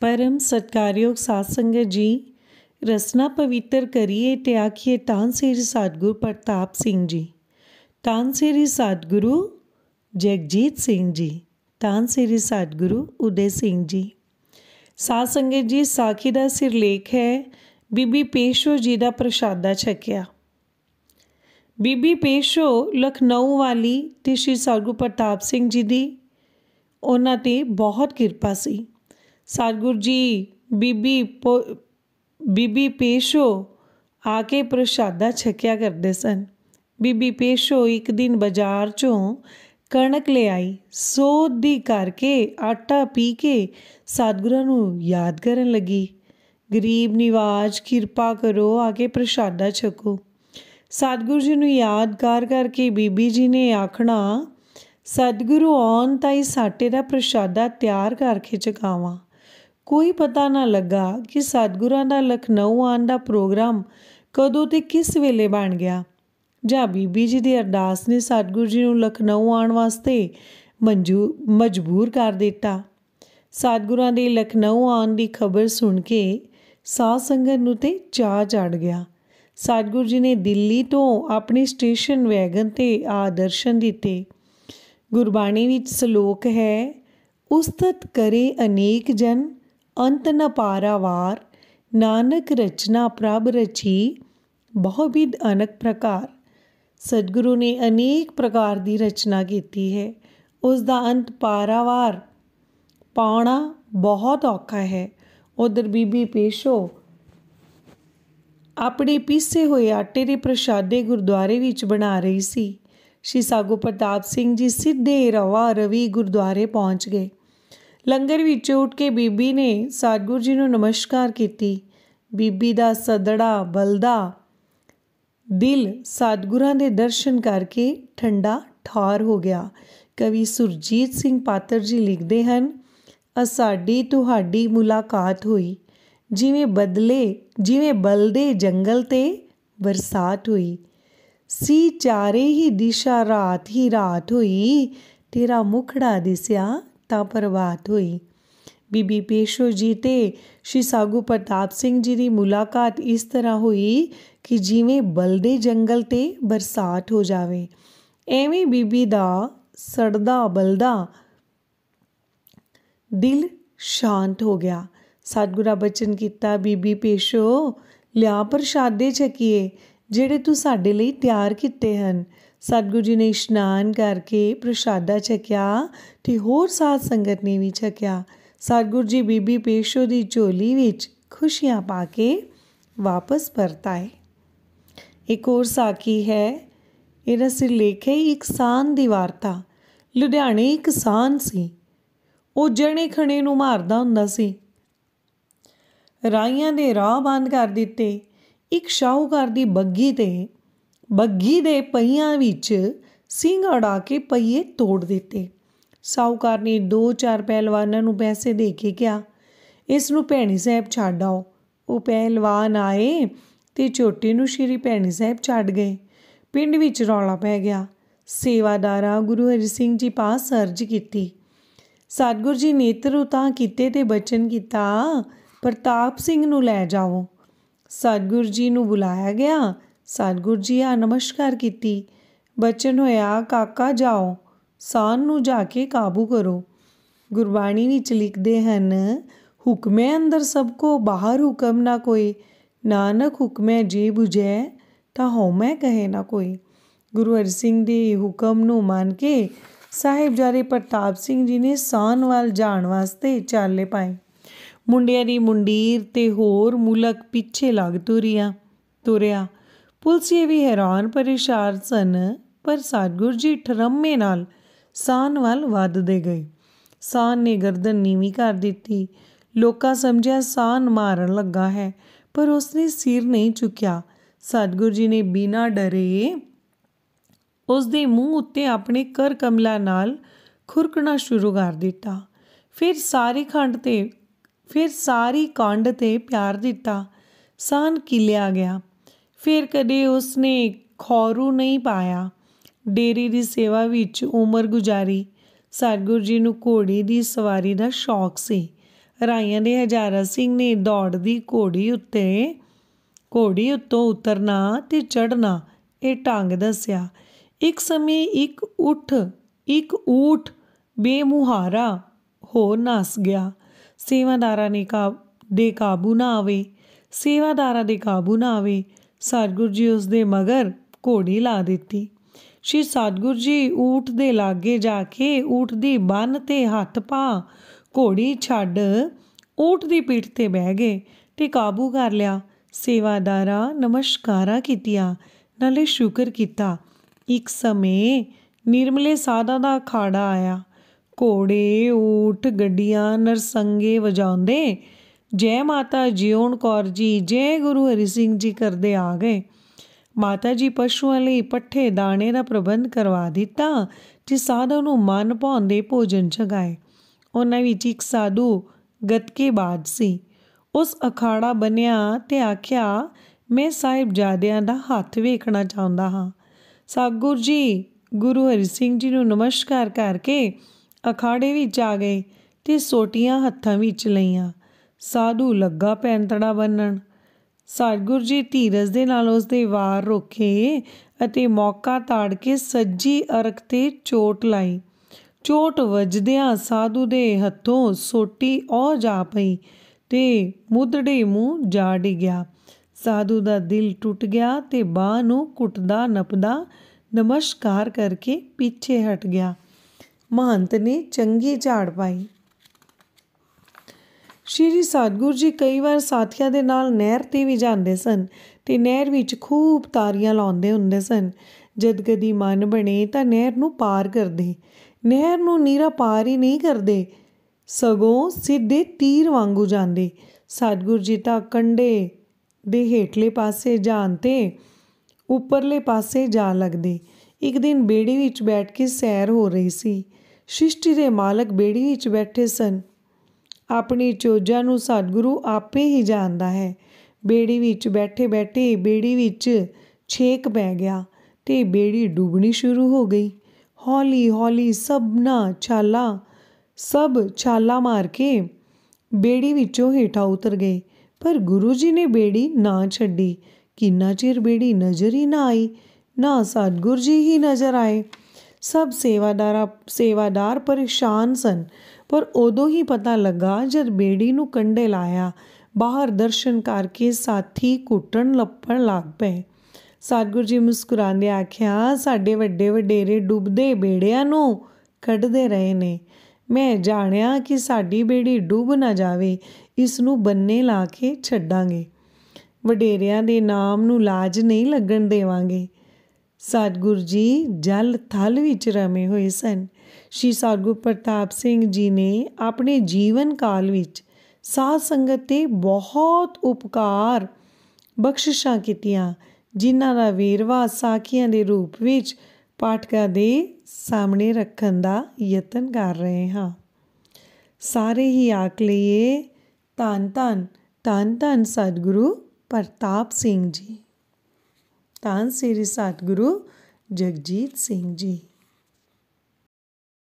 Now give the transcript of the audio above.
ਪਰਮ ਸਤਕਾਰਯੋਗ ਸਾਧ ਸੰਗਤ ਜੀ ਰਸਨਾ ਪਵਿੱਤਰ ਕਰੀਏ ਤੇ ਆਖੀਏ ਤਾਂ ਸ੍ਰੀ ਸਤਗੁਰ ਪ੍ਰਤਾਪ ਸਿੰਘ ਜੀ ਤਾਂ ਸ੍ਰੀ ਸਤਗੁਰੂ ਜਗਜੀਤ ਸਿੰਘ ਜੀ ਤਾਂ ਸ੍ਰੀ ਸਤਗੁਰੂ ਉਦੇ ਸਿੰਘ ਜੀ ਸਾਧ ਸੰਗਤ ਜੀ ਸਾਖੀ ਦਾ ਸਿਰਲੇਖ ਹੈ ਬੀਬੀ ਪੇਸ਼ੋ ਜੀ ਦਾ ਪ੍ਰਸ਼ਾਦਾ ਛਕਿਆ ਬੀਬੀ ਪੇਸ਼ੋ ਲਖਨਊ ਵਾਲੀ ਤੇ ਸ਼੍ਰੀ ਸਰਗੁ ਪ੍ਰਤਾਪ ਸਿੰਘ ਜੀ ਦੀ ਉਹਨਾਂ ਤੇ ਬਹੁਤ ਕਿਰਪਾ ਸੀ ਸਤਗੁਰ ਜੀ ਬੀਬੀ ਬੀਬੀ ਪੇਸ਼ੋ ਆ ਕੇ ਪ੍ਰਸ਼ਾਦਾ ਛਕਿਆ ਕਰਦੇ ਸਨ ਬੀਬੀ ਪੇਸ਼ੋ ਇੱਕ ਦਿਨ ਬਾਜ਼ਾਰ ਚੋਂ ਕਣਕ ਲੈ ਆਈ ਸੋਧ ਦੀ ਕਰਕੇ ਆਟਾ ਪੀ ਕੇ ਸਤਗੁਰਾਂ ਨੂੰ ਯਾਦ ਕਰਨ ਲੱਗੀ ਗਰੀਬ ਨਿਵਾਜ ਕਿਰਪਾ ਕਰੋ ਆ ਕੇ ਪ੍ਰਸ਼ਾਦਾ ਛਕੋ ਸਤਗੁਰ ਜੀ ਨੂੰ ਯਾਦਗਾਰ ਕਰਕੇ ਬੀਬੀ ਜੀ ਨੇ ਆਖਣਾ ਸਤਗੁਰੂ ਆਉਣ ਤਾਈ ਸਾਟੇ ਦਾ ਪ੍ਰਸ਼ਾਦਾ ਤਿਆਰ ਕਰਕੇ ਚਕਾਵਾਂ ਕੋਈ ਪਤਾ ਨਾ ਲੱਗਾ ਕਿ ਸਤਗੁਰਾਂ ਦਾ ਲਖਨਊ ਆਉਣ ਦਾ ਪ੍ਰੋਗਰਾਮ ਕਦੋਂ ਤੇ ਕਿਸ ਵੇਲੇ ਬਣ ਗਿਆ ਜਾਂ ਬੀਬੀ ਜੀ ਦੀ ਅਰਦਾਸ ਨੇ ਸਤਗੁਰ ਜੀ ਨੂੰ ਲਖਨਊ ਆਣ ਵਾਸਤੇ ਮੰਜੂ ਮਜਬੂਰ ਕਰ ਦਿੱਤਾ ਸਤਗੁਰਾਂ ਦੇ ਲਖਨਊ ਆਣ ਦੀ ਖਬਰ ਸੁਣ ਕੇ ਸਾਧ ਸੰਗਤ ਨੂੰ ਤੇ ਚਾਹ ਚੜ ਗਿਆ ਸਤਗੁਰ ਜੀ ਨੇ ਦਿੱਲੀ ਤੋਂ ਆਪਣੇ ਸਟੇਸ਼ਨ ਵੈਗਨ ਤੇ ਆ ਦਰਸ਼ਨ ਦਿੱਤੇ ਗੁਰਬਾਣੀ ਵਿੱਚ ਸ਼ਲੋਕ ਹੈ ਉਸਤਤ ਕਰੇ ਅਨੇਕ ਜਨ ਅੰਤ ਨ ਪਾਰਾਵਾਰ ਨਾਨਕ ਰਚਨਾ ਪ੍ਰਭ ਰਚੀ ਬਹੁਵਿਧ ਅਨਕ ਪ੍ਰਕਾਰ ਸਤਿਗੁਰੂ ਨੇ ਅਨੇਕ ਪ੍ਰਕਾਰ ਦੀ ਰਚਨਾ ਕੀਤੀ ਹੈ ਉਸ ਦਾ ਅੰਤ ਪਾਰਾਵਾਰ ਪਾਉਣਾ ਬਹੁਤ ਔਖਾ ਹੈ ਉਧਰ ਬੀਬੀ ਪੇਸ਼ੋ ਆਪਣੇ ਪੀਸੇ ਹੋਏ ਆਟੇ ਦੇ ਪ੍ਰਸ਼ਾਦੇ ਗੁਰਦੁਆਰੇ ਵਿੱਚ ਬਣਾ ਰਹੀ ਸੀ ਸ਼੍ਰੀ ਸਾਗੋ ਪ੍ਰਤਾਪ ਸਿੰਘ ਜੀ ਸਿੱਧੇ ਰਵਾ ਰਵੀ ਗੁਰਦੁਆਰੇ ਪਹੁੰਚ ਗਏ ਲੰਗਰ ਵਿੱਚ ਉੱਠ ਕੇ ਬੀਬੀ ਨੇ ਸਤਿਗੁਰੂ ਜੀ ਨੂੰ ਨਮਸਕਾਰ ਕੀਤੀ ਬੀਬੀ ਦਾ ਸਦੜਾ ਬਲਦਾ ਦਿਲ ਸਤਗੁਰਾਂ ਦੇ ਦਰਸ਼ਨ ਕਰਕੇ ਠੰਡਾ ਠਾਰ ਹੋ ਗਿਆ ਕਵੀ ਸੁਰਜੀਤ ਸਿੰਘ ਪਾਤਰ ਜੀ ਲਿਖਦੇ ਹਨ ਅਸਾਡੀ ਤੁਹਾਡੀ ਮੁਲਾਕਾਤ ਹੋਈ ਜਿਵੇਂ ਬਦਲੇ ਜਿਵੇਂ ਬਲਦੇ ਜੰਗਲ ਤੇ ਬਰਸਾਤ ਹੋਈ ਸੀ ਚਾਰੇ ਹੀ ਦਿਸ਼ਾ ਰਾਤ ਹੀ ਰਾਤ ਹੋਈ ਤੇਰਾ ਮੁਖੜਾ ਦਿਸਿਆ ਤਾਂ ਪਰਵਾਤ ਹੋਈ ਬੀਬੀ ਪੇਸ਼ੋ ਜੀ ਤੇ ਸ਼੍ਰੀ ਸਾਗੂ ਪ੍ਰਤਾਪ ਸਿੰਘ ਜੀ ਦੀ ਮੁਲਾਕਾਤ ਇਸ ਤਰ੍ਹਾਂ ਹੋਈ ਕਿ ਜਿਵੇਂ ਬਲਦੇ ਜੰਗਲ ਤੇ ਬਰਸਾਤ ਹੋ ਜਾਵੇ ਐਵੇਂ ਬੀਬੀ ਦਾ ਸੜਦਾ ਬਲਦਾ ਦਿਲ ਸ਼ਾਂਤ ਹੋ ਗਿਆ ਸਤਗੁਰਾ ਬਚਨ ਕੀਤਾ ਬੀਬੀ ਪੇਸ਼ੋ ਲਿਆ ਪ੍ਰਸ਼ਾਦੇ ਚਕੀਏ ਜਿਹੜੇ ਤੂੰ ਸਾਡੇ ਲਈ ਤਿਆਰ ਕੀਤੇ ਹਨ ਸਤਗੁਰ ਜੀ ਨੇ ਇਸ਼ਨਾਨ ਕਰਕੇ ਪ੍ਰਸ਼ਾਦਾ ਛਕਿਆ ਤੇ ਹੋਰ ਸਾਧ ਸੰਗਤ ਨੇ ਵੀ ਛਕਿਆ ਸਤਗੁਰ ਜੀ ਬੀਬੀ ਪੇਸ਼ੋ ਦੀ ਝੋਲੀ ਵਿੱਚ ਖੁਸ਼ੀਆਂ ਪਾ ਕੇ ਵਾਪਸ ਪਰਤਾਏ ਇੱਕ ਹੋਰ ਸਾਖੀ ਹੈ ਇਹਦਾ ਸਿਰਲੇਖ ਲੇਖੇ ਇੱਕ ਸਾਨ ਦੀ ਵਾਰਤਾ ਲੁਧਿਆਣੇ ਇੱਕ ਸਾਨ ਸੀ ਉਹ ਜਣੇ ਖਣੇ ਨੂੰ ਮਾਰਦਾ ਹੁੰਦਾ ਸੀ ਰਾਈਆਂ ਦੇ ਰਾਹ ਬੰਦ ਕਰ ਦਿੱਤੇ ਇੱਕ ਸ਼ਾਹੂਕਾਰ ਦੀ ਬੱਗੀ ਤੇ ਬੱਗੀ ਦੇ ਪਹੀਆਂ ਵਿੱਚ ਸਿੰਘ ਅੜਾ ਕੇ ਪਹੀਏ ਤੋੜ ਦਿੱਤੇ ਸਾਹੂਕਾਰ ਨੇ ਦੋ ਚਾਰ ਪਹਿਲਵਾਨਾਂ ਨੂੰ ਪੈਸੇ ਦੇ ਕੇ ਕਿਹਾ ਇਸ ਨੂੰ ਭੈਣੀ ਸਾਹਿਬ ਛੱਡ ਆਓ ਉਹ ਪਹਿਲਵਾਨ ਆਏ ਤੇ ਛੋਟੇ ਨੂੰ ਸ਼੍ਰੀ ਭੈਣੀ ਸਾਹਿਬ ਛੱਡ ਗਏ ਪਿੰਡ ਵਿੱਚ ਰੌਲਾ ਪੈ ਗਿਆ ਸੇਵਾਦਾਰਾ ਗੁਰੂ ਹਰਿ ਸਿੰਘ ਜੀ ਪਾਸ ਸਰਜ ਕੀਤੀ ਸਤਗੁਰ ਜੀ ਨੇਤਰ ਉਤਾ ਕੀਤੇ ਤੇ ਬਚਨ ਕੀਤਾ ਪ੍ਰਤਾਪ ਸਿੰਘ ਨੂੰ ਲੈ ਜਾਓ ਸਤਗੁਰ ਜੀ ਨੂੰ ਬੁਲਾਇਆ ਗਿਆ ਸਤਗੁਰ ਜੀ ਆ ਨਮਸਕਾਰ ਕੀਤੀ ਬਚਨ ਹੋਇਆ ਕਾਕਾ ਜਾਓ ਸਾਨ ਨੂੰ ਜਾ ਕੇ ਕਾਬੂ ਕਰੋ ਗੁਰਬਾਣੀ ਵਿੱਚ ਲਿਖਦੇ ਹਨ ਹੁਕਮੇ ਅੰਦਰ ਸਭ ਕੋ ਬਾਹਰ ਹੁਕਮ ਨਾ ਕੋਈ ਨਾਨਕ ਹੁਕਮੇ ਜੇ 부ਝੈ ਤਾਂ ਮੈਂ ਕਹੇ ਨਾ ਕੋਈ ਗੁਰੂ ਅਰਜਨ ਸਿੰਘ ਦੇ ਹੁਕਮ ਨੂੰ ਮੰਨ ਕੇ ਸਾਹਿਬ ਸਾਹਿਬਜ਼ਾਦੇ ਪ੍ਰਤਾਪ ਸਿੰਘ ਜੀ ਨੇ ਸਾਨ ਵਾਲ ਜਾਣ ਵਾਸਤੇ ਚਾਲੇ ਪਾਏ ਮੁੰਡਿਆਂ ਦੀ ਮੁੰਡੀਰ ਤੇ ਹੋਰ ਮੁਲਕ ਪਿੱਛੇ ਲੱਗ ਤੁਰਿਆ ਤੁਰਿਆ ਪੁਲਸੀ ਵੀ ਹੈਰਾਨ ਪਰੇਸ਼ਾਨ ਸਨ ਪਰ ਸਤਗੁਰ ਜੀ ਠਰਮੇ ਨਾਲ ਸਾਨ ਵੱਲ ਵੱਧਦੇ ਗਏ ਸਾਨ ਨੇ ਗਰਦਨ ਨੀਵੀਂ ਕਰ ਦਿੱਤੀ ਲੋਕਾਂ ਸਮਝਿਆ ਸਾਨ ਮਾਰਨ ਲੱਗਾ ਹੈ ਪਰ ਉਸਨੇ ਸਿਰ ਨਹੀਂ ਚੁੱਕਿਆ ਸਤਗੁਰ ਜੀ ਨੇ ਬਿਨਾ ਡਰੇ ਉਸ ਦੇ ਮੂੰਹ ਉੱਤੇ ਆਪਣੇ ਕਰ ਕਮਲਾ ਨਾਲ ਖੁਰਕਣਾ ਸ਼ੁਰੂ ਕਰ ਦਿੱਤਾ ਫਿਰ ਸਾਰੀ ਖੰਡ ਤੇ ਫਿਰ ਸਾਰੀ ਕੰਡ ਤੇ ਪਿਆਰ ਦਿੱਤਾ ਸਾਨ ਕਿਲਿਆ ਗਿਆ ਫਿਰ ਕਦੇ ਉਸਨੇ ਖੌਰੂ ਨਹੀਂ ਪਾਇਆ ਡੇਰੀ ਦੀ ਸੇਵਾ ਵਿੱਚ ਉਮਰ ਗੁਜ਼ਾਰੀ ਸਤਗੁਰ ਜੀ ਨੂੰ ਘੋੜੀ ਦੀ ਸਵਾਰੀ ਦਾ ਸ਼ੌਕ ਸੀ ਰਾਈਆਂ ਦੇ ਹਜ਼ਾਰਾ ਸਿੰਘ ਨੇ ਦੌੜਦੀ ਘੋੜੀ ਉੱਤੇ ਘੋੜੀ ਉੱਤੋਂ ਉਤਰਨਾ ਤੇ ਚੜਨਾ ਇਹ ਢੰਗ ਦੱਸਿਆ ਇੱਕ ਸਮੇਂ ਇੱਕ ਉਠ ਇੱਕ ਊਠ ਬੇਮੁਹਾਰਾ ਹੋ ਨਸ ਗਿਆ ਸੇਵਾਦਾਰਾਂ ਨੇ ਕਾ ਦੇ ਕਾਬੂ ਨਾ ਆਵੇ ਸੇਵਾਦਾਰਾਂ ਦੇ ਕਾਬੂ ਨਾ ਆਵੇ ਸਤਗੁਰ ਜੀ ਉਸ ਦੇ ਮਗਰ ਘੋੜੀ ਲਾ ਦਿੱਤੀ ਸ਼੍ਰੀ ਸਤਗੁਰ ਜੀ ਊਠ ਦੇ ਲਾਗੇ ਜਾ ਕੇ ਊਠ ਦੀ ਬੰਨ ਤੇ ਹੱਥ ਪਾ ਘੋੜੀ ਛੱਡ ਊਠ ਦੀ ਪਿੱਠ ਤੇ ਬਹਿ ਗਏ ਤੇ ਕਾਬੂ ਕਰ ਲਿਆ ਸੇਵਾਦਾਰਾ ਨਮਸਕਾਰਾ ਕੀਤੀਆਂ ਨਾਲੇ ਸ਼ੁਕਰ ਕੀਤਾ ਇੱਕ ਸਮੇਂ ਨਿਰਮਲੇ ਸਾਦਾ ਦਾ ਖਾੜਾ ਆਇਆ ਘੋੜੇ ਊਠ ਗੱਡੀਆਂ ਨਰਸੰਗੇ ਵਜਾਉਂਦੇ ਜੈ ਮਾਤਾ ਜੀਉਣ ਕੌਰ ਜੀ ਜੈ ਗੁਰੂ ਹਰੀ ਸਿੰਘ ਜੀ ਕਰਦੇ ਆ ਗਏ ਮਾਤਾ ਜੀ ਪਸ਼ੂਆਂ ਲਈ ਪੱਠੇ ਦਾਣੇ ਦਾ ਪ੍ਰਬੰਧ ਕਰਵਾ ਦਿੱਤਾ ਤੇ ਸਾਧੂ ਨੂੰ ਮਨ ਭਾਉਂਦੇ ਭੋਜਨ ਚਗਾਏ ਉਹਨਾਂ ਵਿੱਚ ਇੱਕ ਸਾਧੂ ਗਤਕੇ ਬਾਦ ਸੀ ਉਸ ਅਖਾੜਾ ਬਣਿਆ ਤੇ ਆਖਿਆ ਮੈਂ ਸਾਹਿਬ ਜਾਦਿਆਂ ਦਾ ਹੱਥ ਵੇਖਣਾ ਚਾਹੁੰਦਾ ਹਾਂ ਸਾਗੁਰ ਜੀ ਗੁਰੂ ਹਰੀ ਸਿੰਘ ਜੀ ਨੂੰ ਨਮਸਕਾਰ ਕਰਕੇ ਅਖਾੜੇ ਵਿੱਚ ਆ ਗਏ ਤੇ ਸੋਟੀਆਂ ਹੱਥਾਂ ਵਿੱਚ ਲਈਆਂ ਸਾਧੂ ਲੱਗਾ ਪੈਂਤੜਾ ਬੰਨਣ ਸਤਗੁਰ ਜੀ ਧੀਰਜ ਦੇ ਨਾਲ ਉਸ ਦੇ ਵਾਰ ਰੋਕੇ ਅਤੇ ਮੌਕਾ ਤਾੜ ਕੇ ਸੱਜੀ ਅਰਕ ਤੇ ਚੋਟ ਲਾਈ ਚੋਟ ਵੱਜਦਿਆਂ ਸਾਧੂ ਦੇ ਹੱਥੋਂ ਸੋਟੀ ਔ ਜਾ ਪਈ ਤੇ ਮੁੱਦੜੇ ਮੂੰਹ ਜਾ ਡਿ ਗਿਆ ਸਾਧੂ ਦਾ ਦਿਲ ਟੁੱਟ ਗਿਆ ਤੇ ਬਾਹ ਨੂੰ ਕੁੱਟਦਾ ਨਪਦਾ ਨਮਸਕਾਰ ਕਰਕੇ ਪਿੱਛੇ ਹਟ ਗਿਆ ਮਹੰਤ ਨੇ ਚੰਗੀ ਝਾੜ ਪਾਈ ਸ਼੍ਰੀ ਸਤਗੁਰ ਜੀ ਕਈ ਵਾਰ ਸਾਥੀਆਂ ਦੇ ਨਾਲ ਨਹਿਰ ਤੇ ਵੀ ਜਾਂਦੇ ਸਨ ਤੇ ਨਹਿਰ ਵਿੱਚ ਖੂਬ ਤਾਰੀਆਂ ਲਾਉਂਦੇ ਹੁੰਦੇ ਸਨ ਜਦ ਕਦੀ ਮਨ ਬਣੇ ਤਾਂ ਨਹਿਰ ਨੂੰ ਪਾਰ ਕਰਦੇ ਨਹਿਰ ਨੂੰ ਨੀਰਾ ਪਾਰ ਹੀ ਨਹੀਂ ਕਰਦੇ ਸਗੋਂ ਸਿੱਧੇ ਤੀਰ ਵਾਂਗੂ ਜਾਂਦੇ ਸਤਗੁਰ ਜੀ ਤਾਂ ਕੰਡੇ ਦੇ ਹੇਠਲੇ ਪਾਸੇ ਜਾਂਦੇ ਉੱਪਰਲੇ ਪਾਸੇ ਜਾ ਲੱਗਦੇ ਇੱਕ ਦਿਨ ਬੇੜੀ ਵਿੱਚ ਬੈਠ ਕੇ ਸੈਰ ਹੋ ਰਹੀ ਸੀ ਸ੍ਰਿਸ਼ਟੀ ਦੇ ਮਾਲਕ ਬੇੜੀ ਵਿੱਚ ਬੈਠੇ ਸਨ ਆਪਣੀ ਚੋਜਾਂ ਨੂੰ ਸਤਿਗੁਰੂ ਆਪੇ ਹੀ ਜਾਣਦਾ ਹੈ ਬੇੜੀ ਵਿੱਚ ਬੈਠੇ ਬੈਠੇ ਬੇੜੀ ਵਿੱਚ ਛੇਕ ਪੈ ਗਿਆ ਤੇ ਬੇੜੀ ਡੁੱਬਣੀ ਸ਼ੁਰੂ ਹੋ ਗਈ ਹੌਲੀ ਹੌਲੀ ਸਭ ਨਾ ਛਾਲਾ ਸਭ ਛਾਲਾ ਮਾਰ ਕੇ ਬੇੜੀ ਵਿੱਚੋਂ ਹੇਠਾ ਉਤਰ ਗਏ ਪਰ ਗੁਰੂ ਜੀ ਨੇ ਬੇੜੀ ਨਾ ਛੱਡੀ ਕਿੰਨਾ ਚਿਰ ਬੇੜੀ ਨਜ਼ਰ ਹੀ ਨਾ ਆਈ ਨਾ ਸਤਗੁਰ ਜੀ ਹੀ ਨਜ਼ਰ ਆਏ ਸਭ ਸੇਵਾਦਾਰ ਸੇਵਾਦਾਰ ਪਰੇਸ਼ਾਨ ਸਨ ਪਰ ਉਦੋਂ ਹੀ ਪਤਾ ਲੱਗਾ ਜਦ ਬੇੜੀ ਨੂੰ ਕੰਢੇ ਲਾਇਆ ਬਾਹਰ ਦਰਸ਼ਨ ਕਰਕੇ ਸਾਥੀ ਕੁੱਟਣ ਲੱਪਣ ਲੱਗ ਪਏ ਸਤਗੁਰੂ ਜੀ ਮੁਸਕਰਾਉਂਦੇ ਆਖਿਆ ਸਾਡੇ ਵੱਡੇ ਵਡੇਰੇ ਡੁੱਬਦੇ ਬੇੜਿਆਂ ਨੂੰ ਕੱਢਦੇ ਰਹੇ ਨੇ ਮੈਂ ਜਾਣਿਆ ਕਿ ਸਾਡੀ ਬੇੜੀ ਡੁੱਬ ਨਾ ਜਾਵੇ ਇਸ ਨੂੰ ਬੰਨੇ ਲਾ ਕੇ ਛੱਡਾਂਗੇ ਵਡੇਰਿਆਂ ਦੇ ਨਾਮ ਨੂੰ ਲਾਜ ਨਹੀਂ ਲੱਗਣ ਦੇਵਾਂਗੇ ਸਤਗੁਰੂ ਜੀ ਜਲ ਥਲ ਵਿੱਚ ਰਮੇ ਹੋਏ ਸਨ ਸ਼੍ਰੀ ਸਾਧੂ ਪ੍ਰਤਾਪ ਸਿੰਘ ਜੀ ਨੇ ਆਪਣੇ ਜੀਵਨ ਕਾਲ ਵਿੱਚ ਸਾਧ ਸੰਗਤ ਤੇ ਬਹੁਤ ਉਪਕਾਰ ਬਖਸ਼ਿਸ਼ਾਂ ਕੀਤੀਆਂ ਜਿਨ੍ਹਾਂ ਦਾ ਵੇਰਵਾ ਸਾਖੀਆਂ ਦੇ ਰੂਪ ਵਿੱਚ ਪਾਠਕਾਂ ਦੇ ਸਾਹਮਣੇ ਰੱਖਣ ਦਾ ਯਤਨ ਕਰ ਰਹੇ ਹਾਂ ਸਾਰੇ ਹੀ ਆਖ ਲਈਏ ਤਨ ਤਨ ਤਨ ਤਨ ਸਤਿਗੁਰੂ ਪ੍ਰਤਾਪ ਸਿੰਘ ਜੀ ਤਾਂ ਸ੍ਰੀ ਸਤਿਗੁਰੂ ਜਗਜੀਤ ਸਿੰਘ ਜੀ